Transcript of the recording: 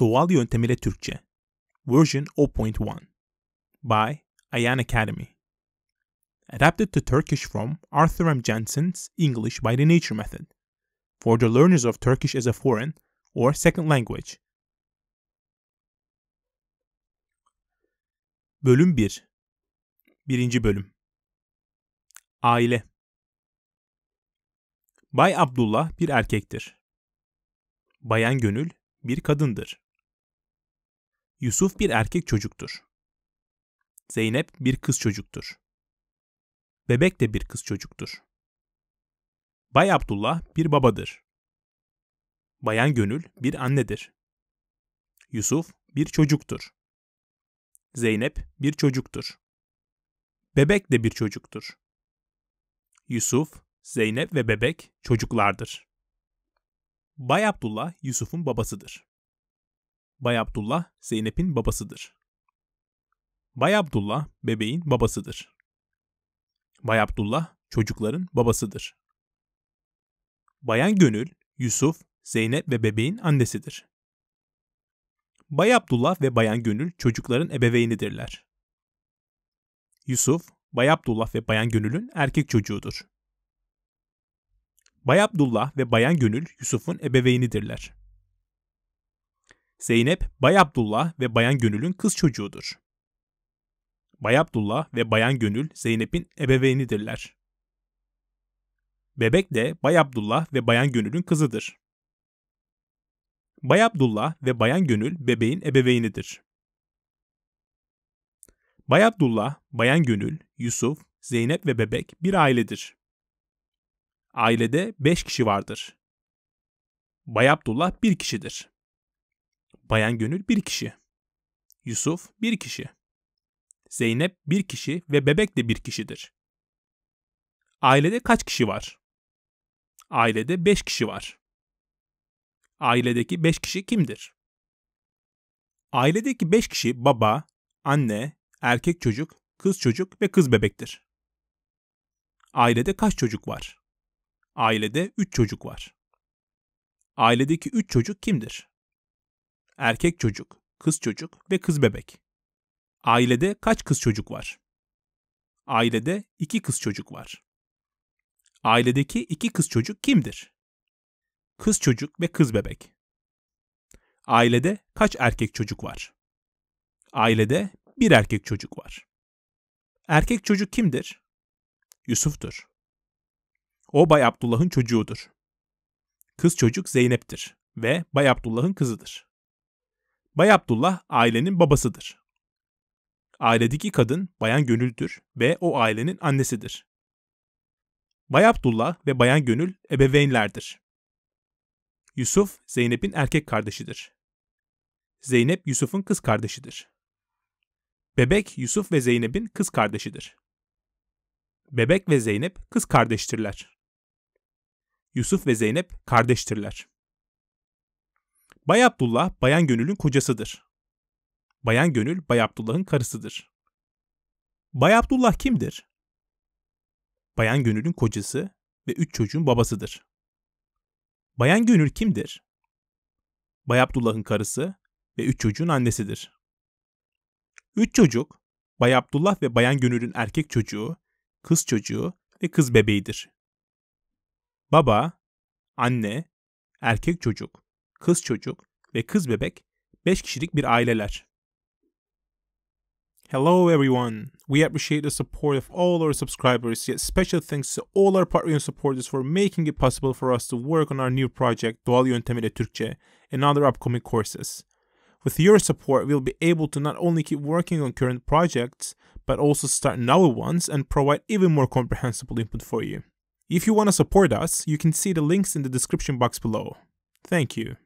Dual yöntemiyle Türkçe. Version 0.1 by Ayan Academy. Adapted to Turkish from Arthur M. Jensen's English by the Nature Method for the learners of Turkish as a foreign or second language. Bölüm 1 1. Bölüm Aile Bay Abdullah bir erkektir. Bayan Gönül bir kadındır. Yusuf bir erkek çocuktur. Zeynep bir kız çocuktur. Bebek de bir kız çocuktur. Bay Abdullah bir babadır. Bayan Gönül bir annedir. Yusuf bir çocuktur. Zeynep bir çocuktur. Bebek de bir çocuktur. Yusuf, Zeynep ve bebek çocuklardır. Bay Abdullah Yusuf'un babasıdır. Bay Abdullah Zeynep'in babasıdır. Bay Abdullah bebeğin babasıdır. Bay Abdullah çocukların babasıdır. Bayan Gönül, Yusuf, Zeynep ve bebeğin annesidir. Bay Abdullah ve Bayan Gönül çocukların ebeveynidirler. Yusuf, Bay Abdullah ve Bayan Gönül'ün erkek çocuğudur. Bay Abdullah ve Bayan Gönül Yusuf'un ebeveynidirler. Zeynep, Bay Abdullah ve Bayan Gönül'ün kız çocuğudur. Bay Abdullah ve Bayan Gönül Zeynep'in ebeveynidirler. Bebek de Bay Abdullah ve Bayan Gönül'ün kızıdır. Bay Abdullah ve Bayan Gönül bebeğin ebeveynidir. Bay Abdullah, Bayan Gönül, Yusuf, Zeynep ve bebek bir ailedir. Ailede beş kişi vardır. Bay Abdullah bir kişidir. Bayan Gönül bir kişi. Yusuf bir kişi. Zeynep bir kişi ve bebek de bir kişidir. Ailede kaç kişi var? Ailede beş kişi var. Ailedeki beş kişi kimdir? Ailedeki beş kişi baba, anne, erkek çocuk, kız çocuk ve kız bebektir. Ailede kaç çocuk var? Ailede üç çocuk var. Ailedeki üç çocuk kimdir? erkek çocuk, kız çocuk ve kız bebek. Ailede kaç kız çocuk var? Ailede iki kız çocuk var. Ailedeki iki kız çocuk kimdir? Kız çocuk ve kız bebek. Ailede kaç erkek çocuk var? Ailede bir erkek çocuk var. Erkek çocuk kimdir? Yusuf'tur. O Bay Abdullah'ın çocuğudur. Kız çocuk Zeynep'tir ve Bay Abdullah'ın kızıdır. Bay Abdullah ailenin babasıdır. Ailedeki kadın Bayan Gönül'dür ve o ailenin annesidir. Bay Abdullah ve Bayan Gönül ebeveynlerdir. Yusuf, Zeynep'in erkek kardeşidir. Zeynep, Yusuf'un kız kardeşidir. Bebek, Yusuf ve Zeynep'in kız kardeşidir. Bebek ve Zeynep kız kardeştirler. Yusuf ve Zeynep kardeştirler. Bay Abdullah, Bayan Gönül'ün kocasıdır. Bayan Gönül, Bay Abdullah'ın karısıdır. Bay Abdullah kimdir? Bayan Gönül'ün kocası ve üç çocuğun babasıdır. Bayan Gönül kimdir? Bay Abdullah'ın karısı ve üç çocuğun annesidir. Üç çocuk, Bay Abdullah ve Bayan Gönül'ün erkek çocuğu, kız çocuğu ve kız bebeğidir. Baba, anne, erkek çocuk, kız çocuk ve kız bebek 5 kişilik bir aileler. Hello everyone. We appreciate the support of all our subscribers. Yet special thanks to all our Patreon supporters for making it possible for us to work on our new project Doğal Yöntemiyle Türkçe and other upcoming courses. With your support, we'll be able to not only keep working on current projects, but also start novel ones and provide even more comprehensible input for you. If you want to support us, you can see the links in the description box below. Thank you.